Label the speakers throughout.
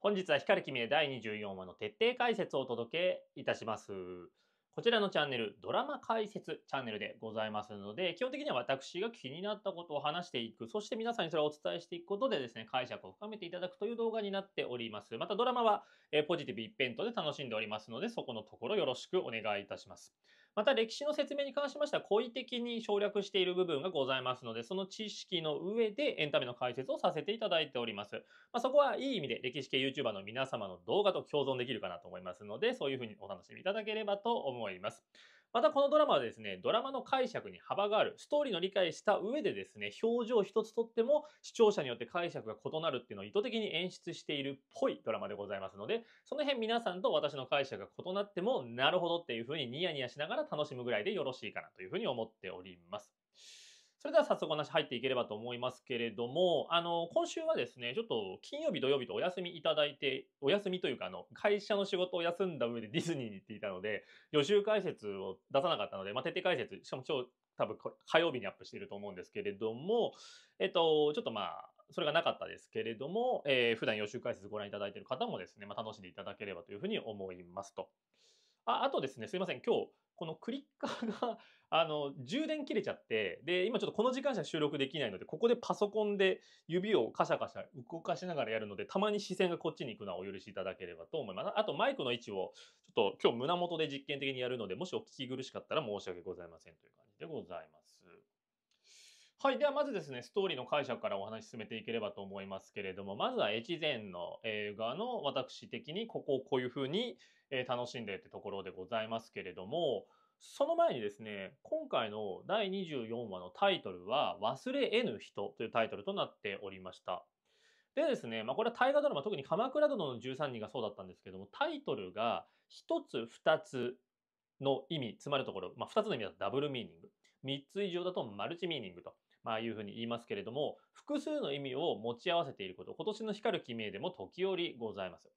Speaker 1: 本日は光る君へ第24話の徹底解説をお届けいたします。こちらのチャンネル、ドラマ解説チャンネルでございますので、基本的には私が気になったことを話していく、そして皆さんにそれをお伝えしていくことでですね、解釈を深めていただくという動画になっております。またドラマは、えポジティブ一辺倒で楽しんでおりますので、そこのところよろしくお願いいたします。また歴史の説明に関しましては故意的に省略している部分がございますので、その知識の上でエンタメの解説をさせていただいております。まあ、そこはいい意味で歴史系 YouTuber の皆様の動画と共存できるかなと思いますので、そういうふうにお楽しみいただければと思います。またこのドラマはですね、ドラマの解釈に幅がある、ストーリーの理解した上でですね、表情一つとっても視聴者によって解釈が異なるっていうのを意図的に演出しているっぽいドラマでございますので、その辺皆さんと私の解釈が異なっても、なるほどっていうふうにニヤニヤしながら楽しむぐらいでよろしいかなというふうに思っております。それでは早速お話入っていければと思いますけれども、あの、今週はですね、ちょっと金曜日、土曜日とお休みいただいて、お休みというか、あの、会社の仕事を休んだ上で ディズニーに行っていたので、予習解説を出さなかったので、まあ、徹底解説、しかも今日、多分火曜日にアップしていると思うんですけれども、えっと、ちょっとまあ、それがなかったですけれども、えー、普段予習解説ご覧いただいている方もですね、まあ、楽しんでいただければというふうに思いますと。ああとですね、すいません、今日、このクリッカーがあの、充電切れちゃって、で、今ちょっとこの時間しか収録できないので、ここでパソコンで指をカシャカシャ動かしながらやるので、たまに視線がこっちに行くのはお許しいただければと思います。あと、マイクの位置を、ちょっと今日胸元で実験的にやるので、もしお聞き苦しかったら申し訳ございませんという感じでございます。はい。では、まずですね、ストーリーの解釈からお話し進めていければと思いますけれども、まずは越前の映画の私的に、ここをこういうふうに楽しんでるってところでございますけれども、その前にですね、今回の第24話のタイトルは、忘れ得ぬ人というタイトルとなっておりました。でですね、まあ、これは大河ドラマ、特に鎌倉殿の13人がそうだったんですけども、タイトルが1つ、2つの意味、つまるところ、まあ、2つの意味だとダブルミーニング、3つ以上だとマルチミーニングと。まあいうふうに言いますけれども、複数の意味を持ち合わせていること、今年の光る記名でも時折ございます。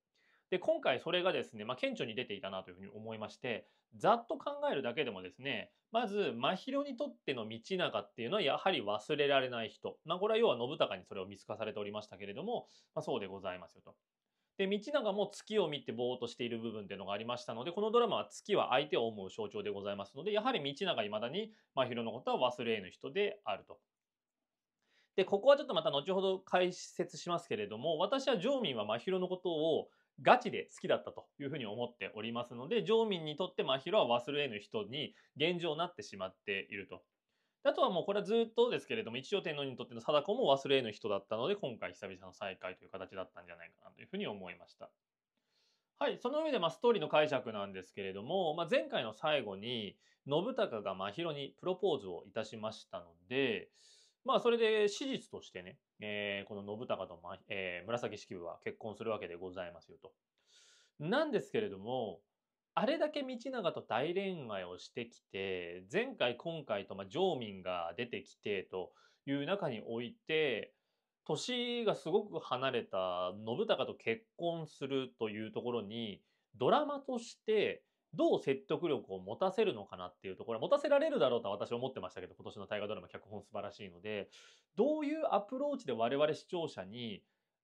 Speaker 1: で、今回それがですね、まあ、顕著に出ていたなというふうに思いまして、ざっと考えるだけでもですね、まず、真宙にとっての道長っていうのはやはり忘れられない人。まあ、これは要は信孝にそれを見透かされておりましたけれども、まあ、そうでございますよと。で、道長も月を見てぼーっとしている部分っていうのがありましたので、このドラマは月は相手を思う象徴でございますので、やはり道長未だに真宙のことは忘れぬ人であると。で、ここはちょっとまた後ほど解説しますけれども、私は常民は真宙のことをガチで好きだったというふうに思っておりますので、常民にとってひろは忘れぬ人に現状になってしまっていると。あとはもうこれはずっとですけれども、一応天皇にとっての貞子も忘れぬ人だったので、今回久々の再会という形だったんじゃないかなというふうに思いました。はい、その上でまストーリーの解釈なんですけれども、まあ、前回の最後に信孝が真宙にプロポーズをいたしましたので、まあそれで史実としてね、えー、この信孝と、えー、紫式部は結婚するわけでございますよと。なんですけれども、あれだけ道長と大恋愛をしてきて、前回今回と、まあ、常民が出てきてという中において、年がすごく離れた信孝と結婚するというところに、ドラマとしてどう説得力を持たせるのかなっていうところは持たせられるだろうと私は思ってましたけど今年の大河ドラマ脚本素晴らしいのでどういうアプローチで我々視聴者に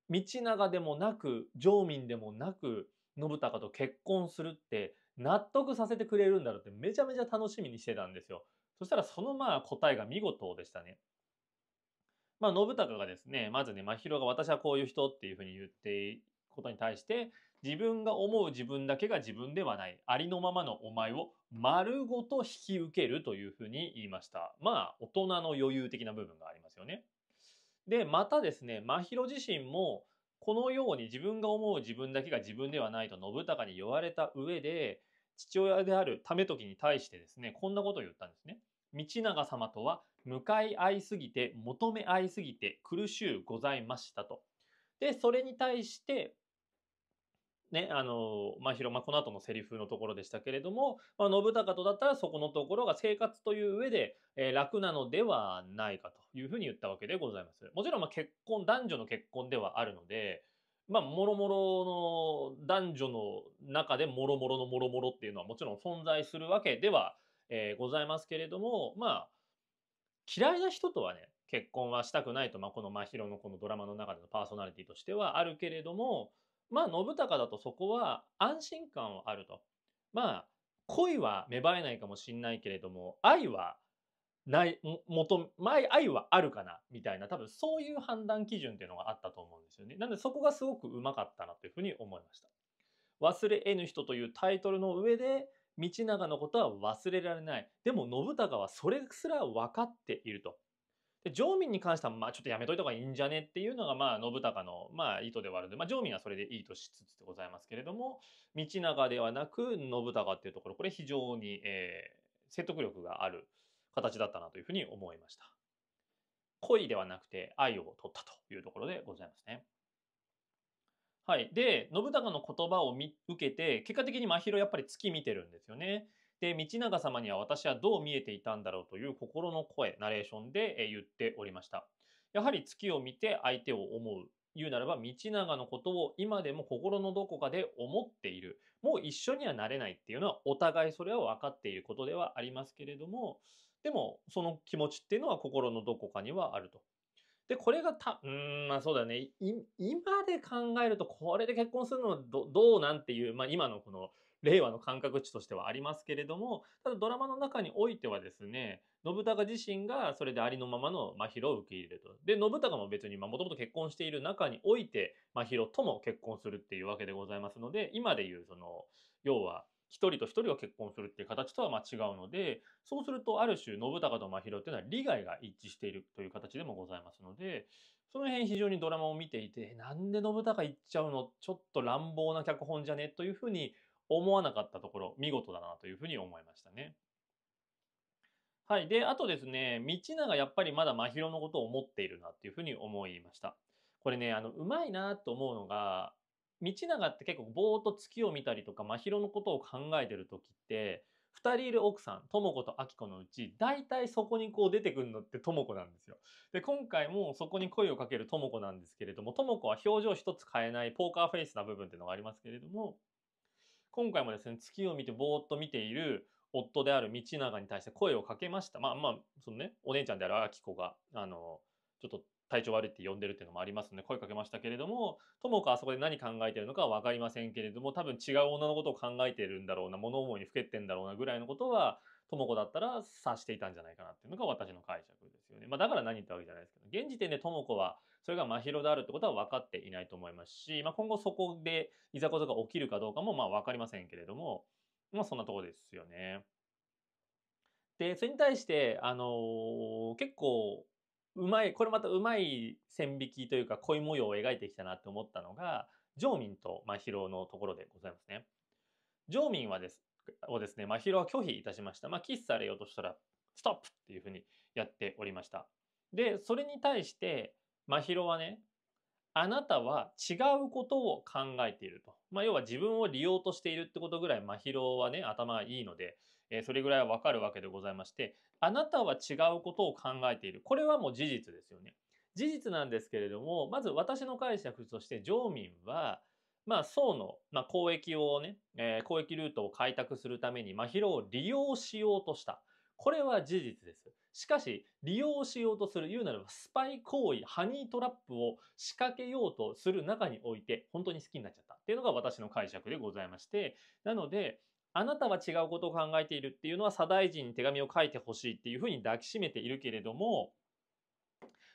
Speaker 1: 道長でもなく常民でもなく信孝と結婚するって納得させてくれるんだろうってめちゃめちゃ楽しみにしてたんですよ。そしたらそのまあ答えが見事でしたね。まあ信孝がですねまずね真宙が私はこういう人っていうふうに言ってことに対して自分が思う自分だけが自分ではない。ありのままのお前を丸ごと引き受けるというふうに言いました。まあ、大人の余裕的な部分がありますよね。で、またですね、真宙自身も、このように自分が思う自分だけが自分ではないと信孝に言われた上で、父親である為時に対してですね、こんなことを言ったんですね。道長様とは向かい合いすぎて求め合いすぎて苦しゅうございましたと。で、それに対してね、あの、まあ、広、まあ、この後のセリフのところでしたけれども、まあ、信孝とだったらそこのところが生活という上で、えー、楽なのではないかというふうに言ったわけでございます。もちろん、ま結婚、男女の結婚ではあるので、まあ、もろもろの男女の中でもろもろのもろもろっていうのはもちろん存在するわけでは、えー、ございますけれども、まあ、嫌いな人とはね、結婚はしたくないと、まあ、この真宙のこのドラマの中でのパーソナリティとしてはあるけれども、まあ、信孝だとそこは安心感はあると。まあ、恋は芽生えないかもしんないけれども、愛はない、もと、前愛はあるかな、みたいな、多分そういう判断基準っていうのがあったと思うんですよね。なのでそこがすごくうまかったなというふうに思いました。忘れ得ぬ人というタイトルの上で、道長のことは忘れられない。でも信孝はそれすら分かっていると。で、常民に関しては、まあ、ちょっとやめといた方がいいんじゃねっていうのが、まあ、信孝の、まあ、意図ではあるので、まあ、常民はそれでいいとしつつでございますけれども、道長ではなく、信孝っていうところ、これ非常に、えー、説得力がある形だったなというふうに思いました。恋ではなくて愛を取ったというところでございますね。はい。で、信孝の言葉を受けて、結果的に真宙やっぱり月見てるんですよね。で、道長様には私はどう見えていたんだろうという心の声、ナレーションで言っておりました。やはり月を見て相手を思う。言うならば、道長のことを今でも心のどこかで思っている。もう一緒にはなれないっていうのは、お互いそれは分かっていることではありますけれども、でも、その気持ちっていうのは心のどこかにはあると。で、これがた、うん、まあそうだね。今で考えると、これで結婚するのはどうなんていう、まあ今のこの令和の感覚値としてはありますけれどもただドラマの中においてはですね信孝自身がそれでありのままの真宙を受け入れると。で信孝も別にもともと結婚している中において真宙とも結婚するっていうわけでございますので今でいうその要は一人と一人が結婚するっていう形とはま違うのでそうするとある種信孝と真宙っていうのは利害が一致しているという形でもございますのでその辺非常にドラマを見ていてなんで信孝行っちゃうのちょっと乱暴な脚本じゃねというふうに思わなかったところ、見事だなというふうに思いましたね。はい。で、あとですね、道長やっぱりまだ真宙のことを思っているなっていうふうに思いました。これね、あの、うまいなと思うのが、道長って結構ぼーっと月を見たりとか、真宙のことを考えてる時って、二人いる奥さん、智子と明子のうち、大体そこにこう出てくるのって智子なんですよ。で、今回もそこに声をかける智子なんですけれども、智子は表情一つ変えないポーカーフェイスな部分っていうのがありますけれども、今回もですね、月を見てぼーっと見ている夫である道長に対して声をかけました。まあまあ、そのね、お姉ちゃんである秋子が、あの、ちょっと体調悪いって呼んでるっていうのもありますので声かけましたけれどもともかあそこで何考えてるのかは分かりませんけれども多分違う女のことを考えてるんだろうな物思いにふけてんだろうなぐらいのことはとも子だったら察していたんじゃないかなっていうのが私の解釈ですよね。まあ、だから何言ったわけじゃないですけど現時点でとも子はそれが真宙であるってことは分かっていないと思いますし、まあ、今後そこでいざこざが起きるかどうかもまあ分かりませんけれどもまあそんなとこですよね。でそれに対してあのー、結構うまい、これまたうまい線引きというか恋模様を描いてきたなって思ったのが、常民と真宙のところでございますね。常民はです、をですね、真宙は拒否いたしました。まあ、キスされようとしたら、ストップっていうふうにやっておりました。で、それに対して、真宙はね、あなたは違うことを考えていると。まあ、要は自分を利用としているってことぐらい真宙はね、頭いいので、えー、それぐらいはわかるわけでございまして、あなたは違うことを考えている。これはもう事実ですよね。事実なんですけれども、まず私の解釈として、常民は、まあ、宋の、まあ、交易をね、えー、交易ルートを開拓するために、真宙を利用しようとした。これは事実です。しかし、利用しようとする、言うならばスパイ行為、ハニートラップを仕掛けようとする中において、本当に好きになっちゃったっていうのが私の解釈でございまして、なので、あなたは違うことを考えているっていうのは左大臣に手紙を書いてほしいっていうふうに抱きしめているけれども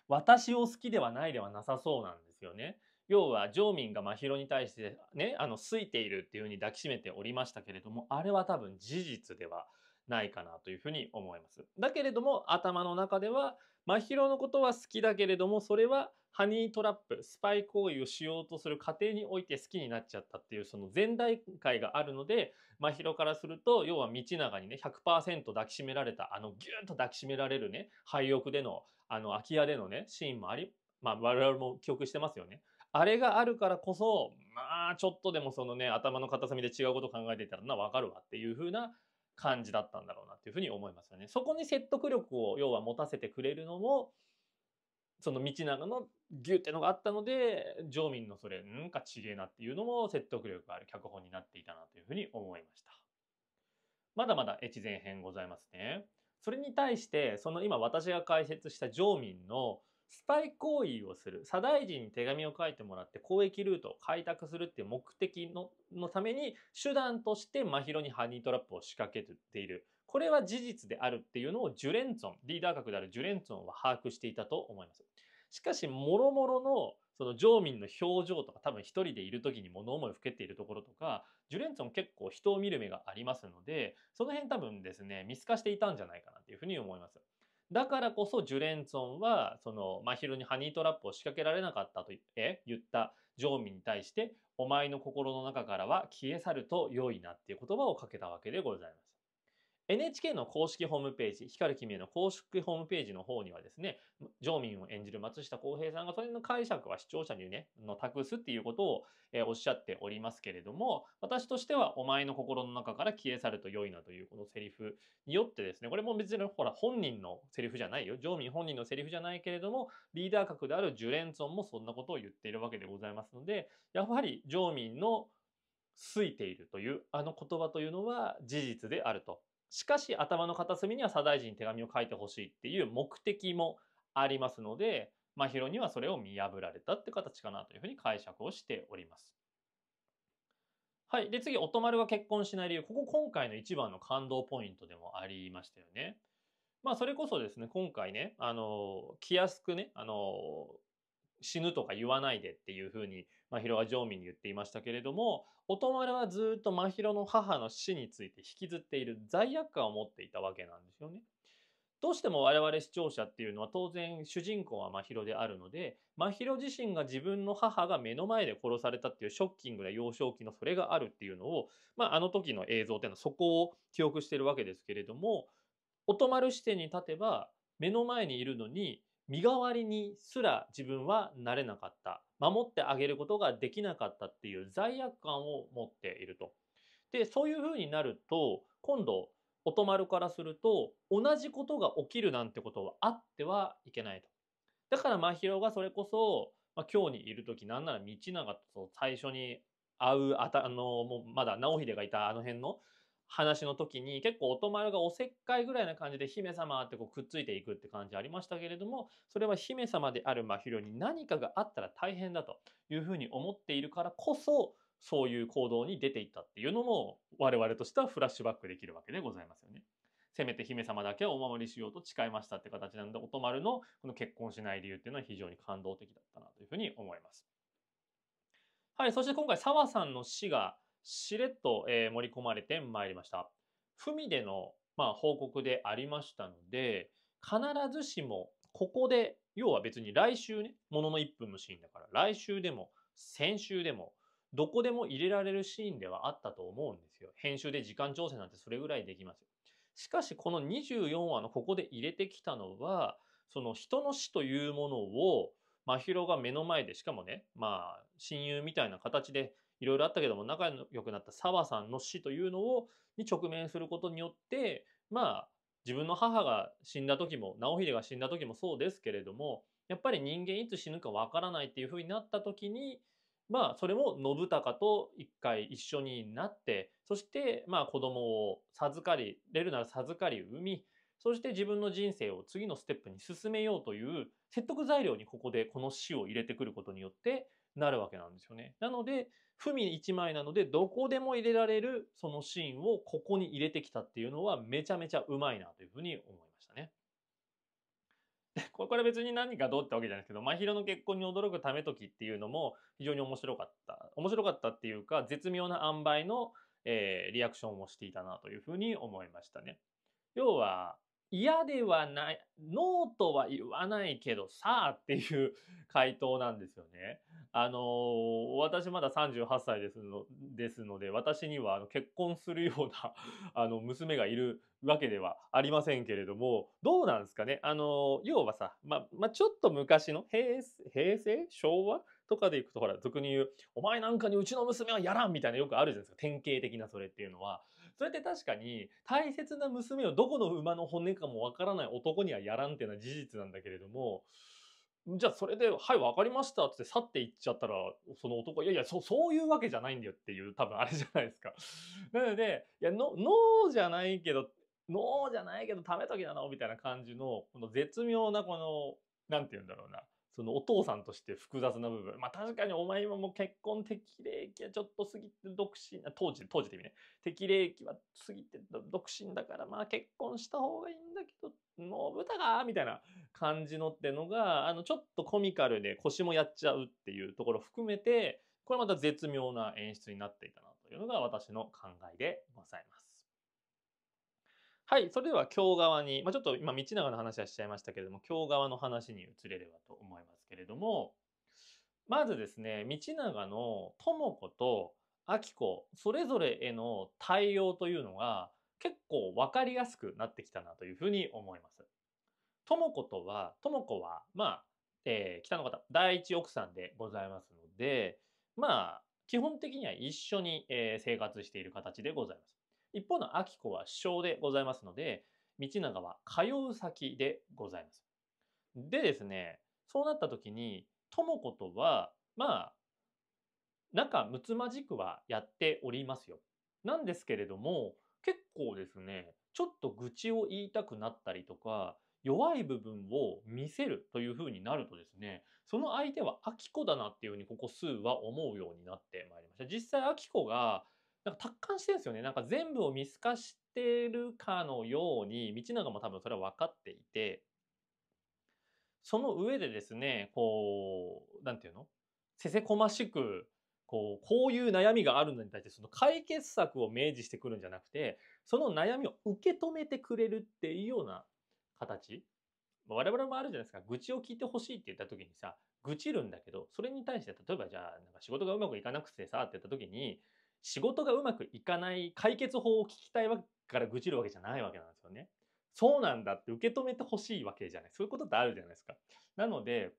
Speaker 1: 私を好きではないではなさそうなんですよね。要は常民が真宙に対してねあの好いているっていうふうに抱きしめておりましたけれどもあれは多分事実ではないかなというふうに思います。だけれども頭の中では真宙のことは好きだけれどもそれはハニートラップ、スパイ行為をしようとする過程において好きになっちゃったっていうその前段階があるので、真宙からすると、要は道長にね、100%抱きしめられた、あのギューッと抱きしめられるね、廃屋での、あの空き家でのね、シーンもあり、まあ我々も記憶してますよね。あれがあるからこそ、まあちょっとでもそのね、頭の片隅で違うこと考えていたらな、わかるわっていう風な感じだったんだろうなっていうふうに思いますよね。そこに説得力を要は持たせてくれるのも、その道長の牛ってのがあったので、常民のそれ、んかちげえなっていうのも説得力ある脚本になっていたなというふうに思いました。まだまだ越前編ございますね。それに対して、その今私が解説した常民のスパイ行為をする、左大臣に手紙を書いてもらって交易ルートを開拓するっていう目的ののために、手段として真宙にハニートラップを仕掛けている。これは事実であるっていうのをジュレンツォン、リーダー格であるジュレンツォンは把握していたと思います。しかし、もろもろのその常民の表情とか多分一人でいる時に物思いをふけているところとかジュレンツォン結構人を見る目がありますのでその辺多分ですね見透かしていたんじゃないかなっていうふうに思います。だからこそジュレンツォンはその真昼にハニートラップを仕掛けられなかったと言った常民に対してお前の心の中からは消え去ると良いなっていう言葉をかけたわけでございます。NHK の公式ホームページ、光る君への公式ホームページの方にはですね、常民を演じる松下洸平さんがそれの解釈は視聴者にね、の託すっていうことを、えー、おっしゃっておりますけれども、私としてはお前の心の中から消え去ると良いなというこのセリフによってですね、これも別にほら本人のセリフじゃないよ。常民本人のセリフじゃないけれども、リーダー格であるジュレンツォンもそんなことを言っているわけでございますので、やはり常民のついているというあの言葉というのは事実であるとしかし頭の片隅には左大臣に手紙を書いてほしいっていう目的もありますので真宙にはそれを見破られたって形かなというふうに解釈をしております。はい。で、次、乙丸が結婚しない理由。ここ今回の一番の感動ポイントでもありましたよね。まあ、それこそですね、今回ね、あの、気安くね、あの、死ぬとか言わないでっていうふうに真宙が常民に言っていましたけれども音丸はずっと真宙の母の死について引きずっている罪悪感を持っていたわけなんですよね。どうしても我々視聴者っていうのは当然主人公は真宙であるので真宙自身が自分の母が目の前で殺されたっていうショッキングな幼少期のそれがあるっていうのを、まあ、あの時の映像っていうのはそこを記憶してるわけですけれども音丸視点に立てば目の前にいるのに身代わりにすら自分はなれなかった守ってあげることができなかったっていう罪悪感を持っていると。でそういうふうになると今度音丸からすると同じことが起きるなんてことはあってはいけないと。だから真宙がそれこそ、まあ、今日にいる時なんなら道長と最初に会うあたあのもうまだ直秀がいたあの辺の話の時に結構音丸がおせっかいぐらいな感じで姫様ってこうくっついていくって感じありましたけれどもそれは姫様である真宙に何かがあったら大変だというふうに思っているからこそそういう行動に出ていったっていうのも我々としてはフラッシュバックできるわけでございますよね。せめて姫様だけお守りしようと誓いましたって形なんで音丸のこの結婚しない理由っていうのは非常に感動的だったなというふうに思います。はい、そして今回澤さんの死がしれっと、え盛り込まれてまいりました。ふみでの、まあ、報告でありましたので必ずしもここで要は別に来週ねものの1分のシーンだから来週でも先週でもどこでも入れられるシーンではあったと思うんですよ。編集で時間調整なんてそれぐらいできますよ。しかしこの24話のここで入れてきたのはその人の死というものを真宙が目の前でしかもねまあ親友みたいな形でいろいろあったけども仲良くなった澤さんの死というのをに直面することによってまあ自分の母が死んだ時も直秀が死んだ時もそうですけれどもやっぱり人間いつ死ぬかわからないっていうふうになった時にまあそれも信孝と一回一緒になってそしてまあ子供を授かりれるなら授かり産みそして自分の人生を次のステップに進めようという説得材料にここでこの死を入れてくることによってなるわけなんですよね。なので、文一1枚なので、どこでも入れられるそのシーンをここに入れてきたっていうのはめちゃめちゃうまいなというふうに思いましたね。で、これ別に何かどうってわけじゃないですけど、真宙の結婚に驚くためときっていうのも非常に面白かった。面白かったっていうか、絶妙な塩梅の、えー、リアクションをしていたなというふうに思いましたね。要は、嫌ではない、ノーとは言わないけどさあっていう 回答なんですよね。あのー、私まだ38歳ですのですので、私には結婚するような あの娘がいるわけではありませんけれども、どうなんですかね。あのー、要はさ、ま、まちょっと昔の平平成昭和とかでいくと、ほら、俗に言う、お前なんかにうちの娘はやらんみたいなよくあるじゃないですか。典型的なそれっていうのは。それって確かに大切な娘をどこの馬の骨かもわからない男にはやらんっていうのは事実なんだけれどもじゃあそれで「はい分かりました」って去っていっちゃったらその男いやいやそそういうわけじゃないんだよっていう多分あれじゃないですか。なのでいやノーじゃないけどノーじゃないけど食めときなのみたいな感じのこの絶妙なこの何て言うんだろうなそのお父さんとして複雑な部分。まあ確かにお前今もう結婚適齢期はちょっと過ぎて独身、当時、当時で意味ね。適齢期は過ぎて独身だからまあ結婚した方がいいんだけど、もう豚がみたいな感じのってのが、あのちょっとコミカルで腰もやっちゃうっていうところ含めて、これまた絶妙な演出になっていたなというのが私の考えでございます。はい、それでは今日側に、まあ、ちょっと今道長の話はしちゃいましたけれども、今日側の話に移れればと思いますけれども、まずですね、道長の智子と明子、それぞれへの対応というのが結構分かりやすくなってきたなというふうに思います。智子とは、智子は、まあ、えー、北の方、第一奥さんでございますので、まあ、基本的には一緒に、え生活している形でございます。一方の秋子は首相でございますので、道長は通う先でございます。でですね、そうなった時に、智子とは、まあ、仲睦まじくはやっておりますよ。なんですけれども、結構ですね、ちょっと愚痴を言いたくなったりとか、弱い部分を見せるというふうになるとですね、その相手はアキコだなっていうふうにここ数は思うようになってまいりました。実際秋子がなんか達観してるんですよね。なんか全部を見透かしてるかのように、道長も多分それは分かっていて、その上でですね、こう、なんていうのせせこましく、こう、こういう悩みがあるのに対して、その解決策を明示してくるんじゃなくて、その悩みを受け止めてくれるっていうような形。我々もあるじゃないですか。愚痴を聞いてほしいって言った時にさ、愚痴るんだけど、それに対して、例えばじゃあ、なんか仕事がうまくいかなくてさ、って言った時に、仕事がうまくいかない解決法を聞きたいわけから愚痴るわけじゃないわけなんですよね。そうなんだって受け止めてほしいわけじゃない。そういうことってあるじゃないですか。なので、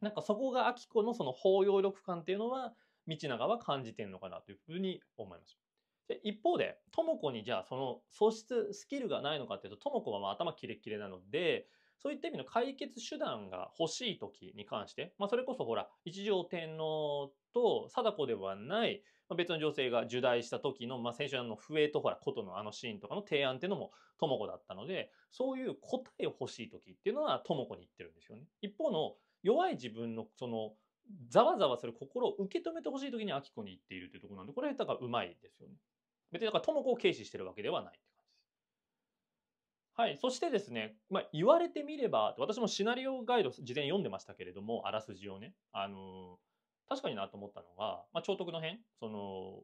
Speaker 1: なんかそこが秋子のその包容力感っていうのは、道長は感じてるのかなというふうに思いました。で一方で、とも子にじゃあその喪失スキルがないのかっていうと、とも子はまあ頭キレキレなので、そういった意味の解決手段が欲しい時に関して、まあ、それこそほら、一条天皇と貞子ではない、まあ、別の女性が受題した時の、まあ、先週の笛とほら、琴のあのシーンとかの提案っていうのも智子だったので、そういう答えを欲しい時っていうのは智子に言ってるんですよね。一方の弱い自分のその、ざわざわする心を受け止めてほしい時に秋子に言っているていうところなんで、これだからうまいですよね。別にだから智子を軽視してるわけではない。はい、そしてですね、まあ、言われてみれば私もシナリオガイド事前に読んでましたけれどもあらすじをね、あのー、確かになと思ったのが、まあ、徳の辺その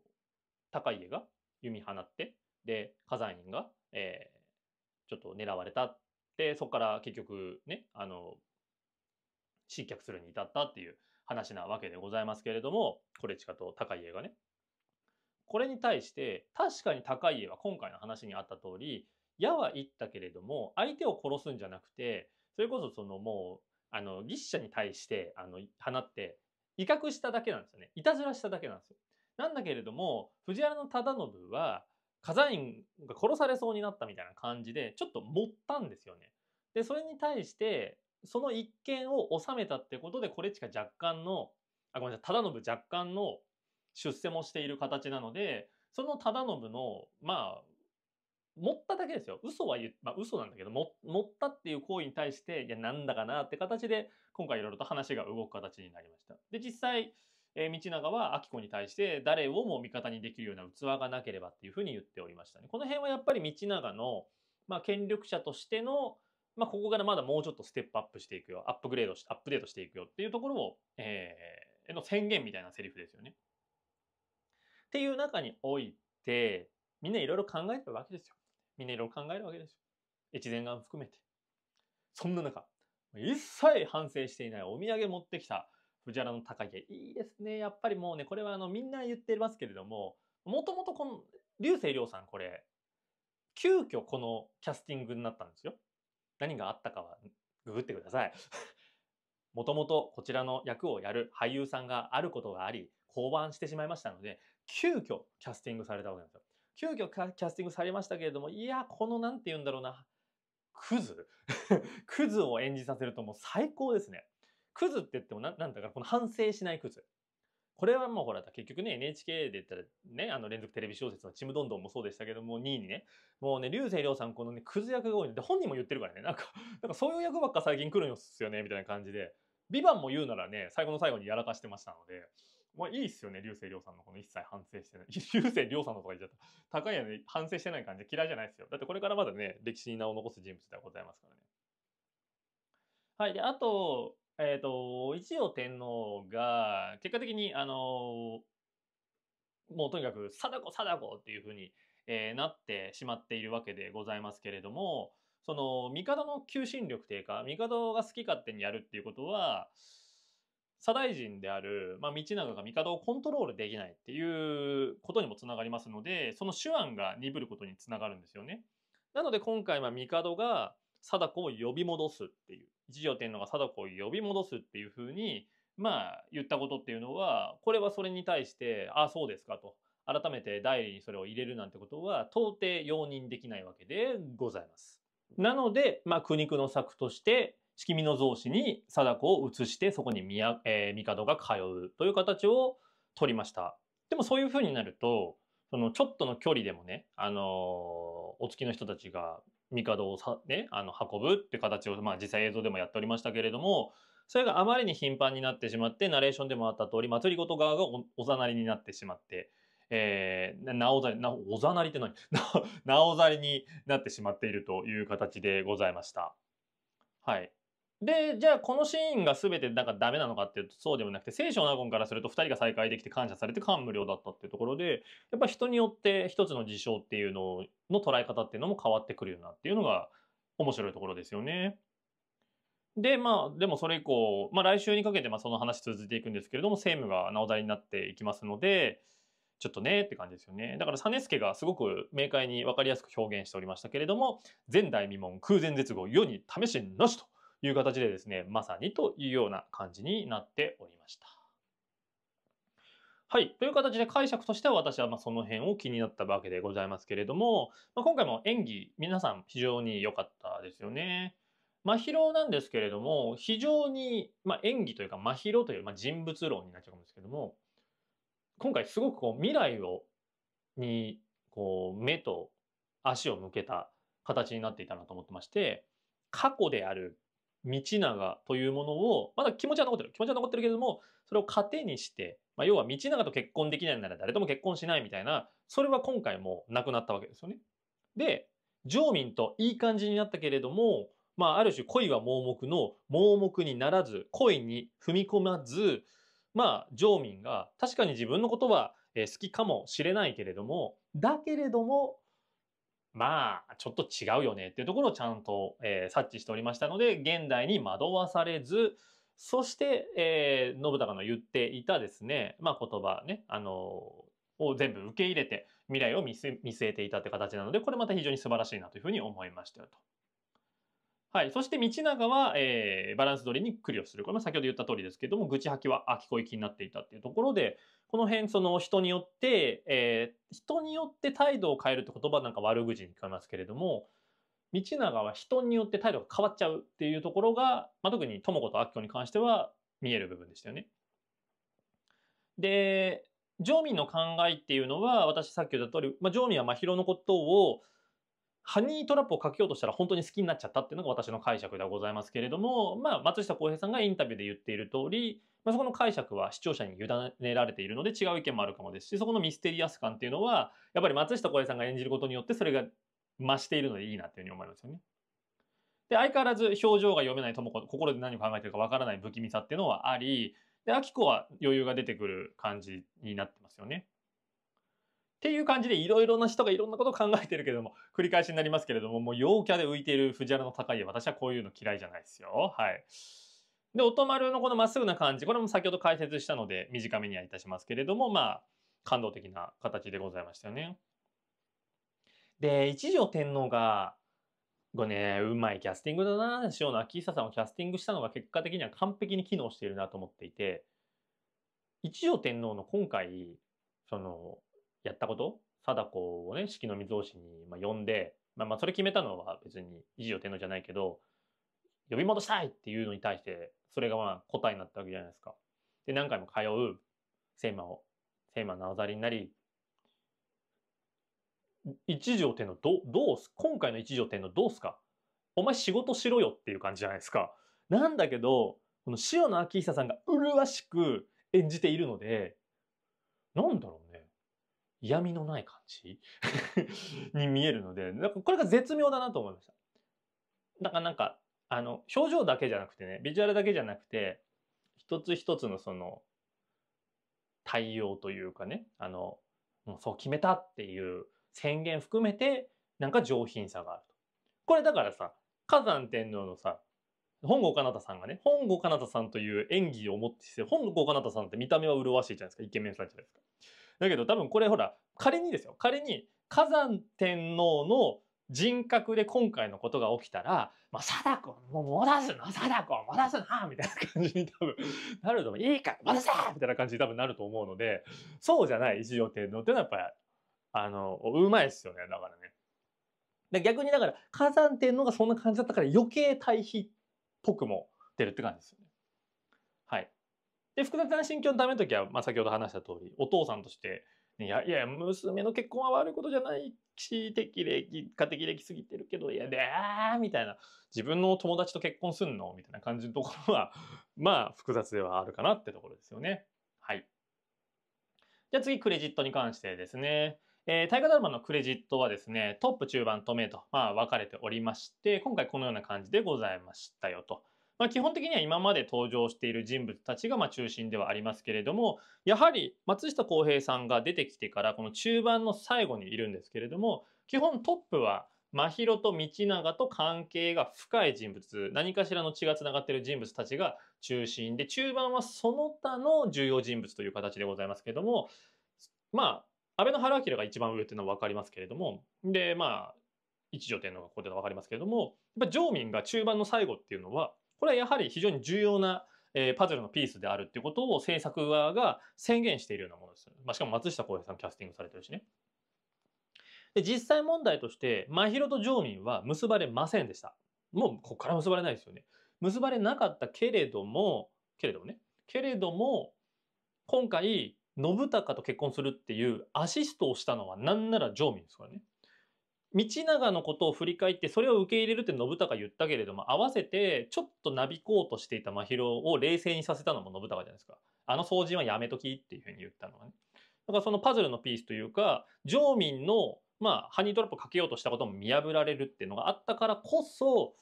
Speaker 1: 高家が弓放ってで火山院が、えー、ちょっと狙われたでそこから結局ねあの失脚するに至ったっていう話なわけでございますけれどもこれちかと高家がねこれに対して確かに高家は今回の話にあった通り矢は言ったけれども、相手を殺すんじゃなくて、それこそそのもう、あの、牛者に対して、あの、放って、威嚇しただけなんですよね。いたずらしただけなんですよ。なんだけれども、藤原忠信は、火山院が殺されそうになったみたいな感じで、ちょっと盛ったんですよね。で、それに対して、その一件を収めたってことで、これしか若干の、あ、ごめんなさい、忠信若干の出世もしている形なので、その忠信の、まあ、持っただけですよ。嘘は言う、まあ嘘なんだけど、持ったっていう行為に対して、いや、なんだかなって形で、今回いろいろと話が動く形になりました。で、実際、えー、道長は明子に対して、誰をも味方にできるような器がなければっていうふうに言っておりましたね。この辺はやっぱり道長の、まあ、権力者としての、まあ、ここからまだもうちょっとステップアップしていくよ、アップグレードし、アップデートしていくよっていうところを、えー、の宣言みたいなセリフですよね。っていう中において、みんないろいろ考えてるわけですよ。みんないろいろ考えるわけですよ。越前が含めて。そんな中、一切反省していないお土産持ってきた藤原の高家。いいですね。やっぱりもうね、これはあのみんな言ってますけれども、もともとこの、流星涼さんこれ、急遽このキャスティングになったんですよ。何があったかはググってください。もともとこちらの役をやる俳優さんがあることがあり、降板してしまいましたので、急遽キャスティングされたわけなんですよ。急遽キャスティングされましたけれどもいやこの何て言うんだろうなクズ クズを演じさせるともう最高ですね。クズって言っても何だかこの反省しないクズ。これはもうほら結局ね NHK で言ったらねあの連続テレビ小説の「ちむどんどん」もそうでしたけども2位にねもうね竜星涼さんこのねクズ役が多いので本人も言ってるからねなんか なんかそういう役ばっか最近来るんですよねみたいな感じで「ビバンも言うならね最後の最後にやらかしてましたのでまあいいっすよね、流星涼さんのこの一切反省してない。流星涼さんのとか言っちゃった。高いやね、反省してない感じ嫌いじゃないですよ。だってこれからまだね、歴史に名を残す人物ではございますからね。はい。で、あと、えっ、ー、と、一応天皇が、結果的に、あのもうとにかく、貞子貞子っていうふうに、えー、なってしまっているわけでございますけれども、その、帝の求心力低下、帝が好き勝手にやるっていうことは、左大臣である、まあ、道長が帝をコントロールできないっていうことにもつながりますのでその手腕が鈍ることにつながるんですよね。なので今回は帝が貞子を呼び戻すっていう一条天皇が貞子を呼び戻すっていうふうにまあ言ったことっていうのはこれはそれに対してああそうですかと改めて代理にそれを入れるなんてことは到底容認できないわけでございます。なので、まあ、苦肉の策として式見の像子に貞子を移してそこに宮、えー、帝が通うという形を取りました。でもそういうふうになるとそのちょっとの距離でもね、あのー、お月の人たちが帝をさ、ね、あの運ぶって形を、まあ、実際映像でもやっておりましたけれどもそれがあまりに頻繁になってしまってナレーションでもあった通り祭りごと側がおざなりになってしまって。えー、なおざりなおざなりって何 なおざりになってしまっているという形でございました。はい、で、じゃあこのシーンが全てなんかダメなのかっていうとそうでもなくて、聖書の納言からすると2人が再会できて感謝されて感無量だったっていうところで、やっぱ人によって一つの事象っていうのの捉え方っていうのも変わってくるよなっていうのが面白いところですよね。で、まあ、でもそれ以降、まあ来週にかけてまあその話続いていくんですけれども、政務がなおざりになっていきますので、ちょっとねって感じですよね。だから実助がすごく明快に分かりやすく表現しておりましたけれども、前代未聞、空前絶後、世に試しなしと。いう形でですね、まさにというような感じになっておりました。はい。という形で解釈としては私はまその辺を気になったわけでございますけれども、まあ、今回も演技、皆さん非常に良かったですよね。真宙なんですけれども、非常に、まあ、演技というか真宙という、まあ、人物論になっちゃうんですけども、今回すごくこう未来を、に、こう目と足を向けた形になっていたなと思ってまして、過去である道長というものを、まだ気持ちは残ってる。気持ちは残ってるけれども、それを糧にして、まあ、要は道長と結婚できないなら誰とも結婚しないみたいな、それは今回もなくなったわけですよね。で、常民といい感じになったけれども、まあ、ある種恋は盲目の盲目にならず、恋に踏み込まず、まあ、常民が確かに自分のことは好きかもしれないけれども、だけれども、まあ、ちょっと違うよねっていうところをちゃんと、えー、察知しておりましたので、現代に惑わされず、そして、えー、信長の言っていたですね、まあ言葉ね、あのー、を全部受け入れて未来を見据えていたって形なので、これまた非常に素晴らしいなというふうに思いましたよと。はい。そして、道長は、えー、バランス取りにリ慮する。これも先ほど言った通りですけども、愚痴吐きは、あ、聞こえ気になっていたっていうところで、この辺、その人によって、えー、人によって態度を変えるって言葉なんか悪口に聞こえますけれども、道長は人によって態度が変わっちゃうっていうところが、まあ、特に智子と明子に関しては見える部分でしたよね。で、常民の考えっていうのは、私さっき言った通り、まあ、常民は真宙のことを、ハニートラップをかけようとしたら本当に好きになっちゃったっていうのが私の解釈ではございますけれども、まあ、松下洸平さんがインタビューで言っている通り、まあ、そこの解釈は視聴者に委ねられているので違う意見もあるかもですし、そこのミステリアス感っていうのは、やっぱり松下洸平さんが演じることによってそれが増しているのでいいなっていうふうに思いますよね。で、相変わらず表情が読めないも子、心で何を考えてるかわからない不気味さっていうのはあり、で、秋子は余裕が出てくる感じになってますよね。っていう感じでいろいろな人がいろんなことを考えてるけれども、繰り返しになりますけれども、もう陽キャで浮いている藤原の高い私はこういうの嫌いじゃないですよ。はい。で、音丸のこのまっすぐな感じ、これも先ほど解説したので短めにはいたしますけれども、まあ、感動的な形でございましたよね。で、一条天皇が、これね、うまいキャスティングだな、塩野秋久さんをキャスティングしたのが結果的には完璧に機能しているなと思っていて、一条天皇の今回、その、やったこと、貞子をね、四季の水曹しに、まあ、呼んで、まあ、まあそれ決めたのは別に以上天皇じゃないけど、呼び戻したいっていうのに対して、それがまあ答えになったわけじゃないですか。で、何回も通う、聖馬を、聖馬なおざりになり、一条天皇ど、どうす、今回の一条天皇どうすかお前仕事しろよっていう感じじゃないですか。なんだけど、この塩野明久さんが麗しく演じているので、なんだろうね。嫌味のない感じ に見えるので、なんかこれが絶妙だなと思いました。だからなんか、あの、表情だけじゃなくてね、ビジュアルだけじゃなくて、一つ一つのその、対応というかね、あの、もうそう決めたっていう宣言含めて、なんか上品さがあると。これだからさ、火山天皇のさ、本郷奏多さんがね、本郷奏多さんという演技を持ってして、本郷奏多さんって見た目は麗しいじゃないですか、イケメンさんじゃないですか。だけど多分これほら仮にですよ仮に火山天皇の人格で今回のことが起きたら、まあ、貞子も戻すの貞子戻すなみたいな感じに多分 なるのいいから戻せみたいな感じに多分なると思うのでそうじゃない一条天皇っていうのはやっぱりあのうまいっすよねだからね。逆にだから火山天皇がそんな感じだったから余計対比っぽくも出るって感じですよね。で、複雑な心境のための時は、まあ、先ほど話した通り、お父さんとして、ね、いやいや、娘の結婚は悪いことじゃないし、適齢、家的歴すぎてるけど、いや、でーみたいな、自分の友達と結婚すんのみたいな感じのところは、まあ、複雑ではあるかなってところですよね。はい。じゃあ次、クレジットに関してですね。えー、大河ドラマのクレジットはですね、トップ、中盤、止めと、まあ、分かれておりまして、今回このような感じでございましたよと。まあ、基本的には今まで登場している人物たちがま中心ではありますけれどもやはり松下洸平さんが出てきてからこの中盤の最後にいるんですけれども基本トップは真宙と道長と関係が深い人物何かしらの血がつながってる人物たちが中心で中盤はその他の重要人物という形でございますけれどもまあ安倍晴明が一番上っていうのは分かりますけれどもでまあ一条天皇がここで分かりますけれどもやっぱ常民が中盤の最後っていうのはこれはやはり非常に重要な、えー、パズルのピースであるっていうことを制作側が宣言しているようなものです。まあ、しかも松下洸平さんキャスティングされてるしね。で実際問題として真宙と常民は結ばれませんでした。もうこっから結ばれないですよね。結ばれなかったけれどもけれどもねけれども今回信孝と結婚するっていうアシストをしたのは何なら常民ですからね。道長のことを振り返ってそれを受け入れるって信孝言ったけれども合わせてちょっとなびこうとしていた真宙を冷静にさせたのも信孝じゃないですかあの掃除はやめときっていうふうに言ったのはねだからそのパズルのピースというか常民のまあハニートラップかけようとしたことも見破られるっていうのがあったからこそ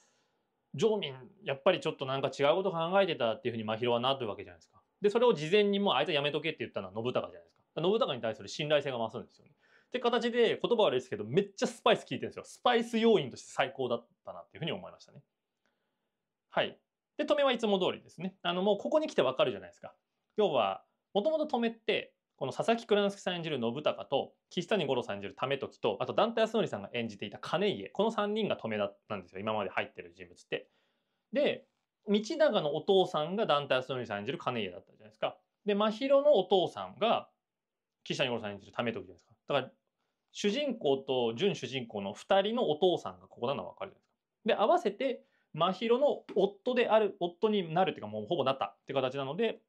Speaker 1: 常民やっぱりちょっとなんか違うこと考えてたっていうふうに真宙はなってるわけじゃないですかでそれを事前にもうあいつはやめとけって言ったのは信孝じゃないですか信孝に対する信頼性が増すんですよねって形で言葉悪いですけど、めっちゃスパイス効いてるんですよ。スパイス要因として最高だったなっていうふうに思いましたね。はい。で、止めはいつも通りですね。あの、もうここに来てわかるじゃないですか。要は、もともと止めって、この佐々木蔵之介さん演じる信孝と、岸谷五郎さん演じる為時と、あと団体康則さんが演じていた金家、この3人が止めだったんですよ。今まで入ってる人物って。で、道長のお父さんが団体康則さん演じる金家だったじゃないですか。で、真宙のお父さんが岸谷五郎さん演じる為時ですだから、主人公と準主人公の2人のお父さんがここなのは分かるじゃないですか。で、合わせて、真宙の夫である、夫になるっていうか、もうほぼなったって形なので、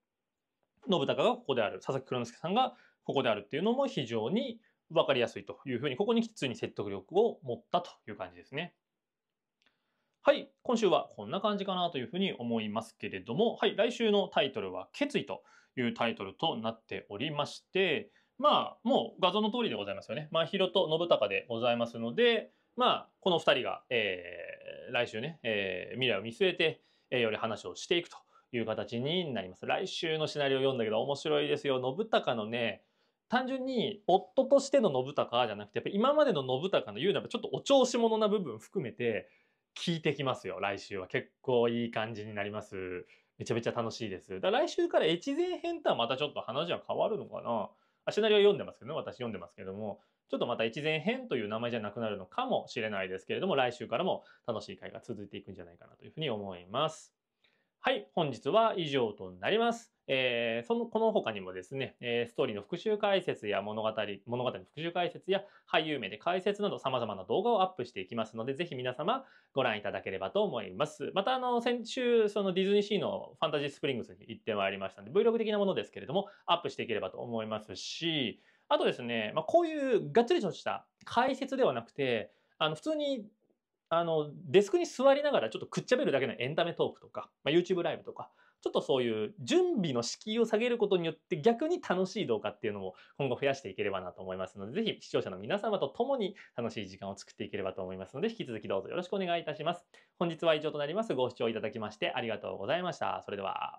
Speaker 1: 信孝がここである、佐々木蔵之介さんがここであるっていうのも非常に分かりやすいというふうに、ここにきついに説得力を持ったという感じですね。はい、今週はこんな感じかなというふうに思いますけれども、はい、来週のタイトルは決意というタイトルとなっておりまして、まあ、もう画像の通りでございますよね。まひろと信孝でございますので、まあ、この2人が、えー、来週ね、えー、未来を見据えて、えー、より話をしていくという形になります。来週のシナリオ読んだけど面白いですよ。信孝のね、単純に夫としての信孝じゃなくて、やっぱ今までの信孝の言うのはちょっとお調子者な部分含めて聞いてきますよ。来週は結構いい感じになります。めちゃめちゃ楽しいです。だ来週から越前編とはまたちょっと話は変わるのかな。あ、シナリオ読んでますけどね、私読んでますけども、ちょっとまた一前編という名前じゃなくなるのかもしれないですけれども、来週からも楽しい会が続いていくんじゃないかなというふうに思います。はい、本日は以上となります。えー、その、この他にもですね、えー、ストーリーの復習解説や物語、物語の復習解説や俳優名で解説など様々な動画をアップしていきますので、ぜひ皆様ご覧いただければと思います。また、あの、先週、そのディズニーシーのファンタジースプリングスに行ってまいりましたので、Vlog 的なものですけれども、アップしていければと思いますし、あとですね、まあ、こういうがっつりとした解説ではなくて、あの普通にあのデスクに座りながらちょっとくっちゃべるだけのエンタメトークとか、まあ、YouTube ライブとか、ちょっとそういう準備の敷居を下げることによって逆に楽しい動画っていうのも今後増やしていければなと思いますので、ぜひ視聴者の皆様と共に楽しい時間を作っていければと思いますので、引き続きどうぞよろしくお願いいたします。本日は以上となります。ご視聴いただきましてありがとうございました。それでは。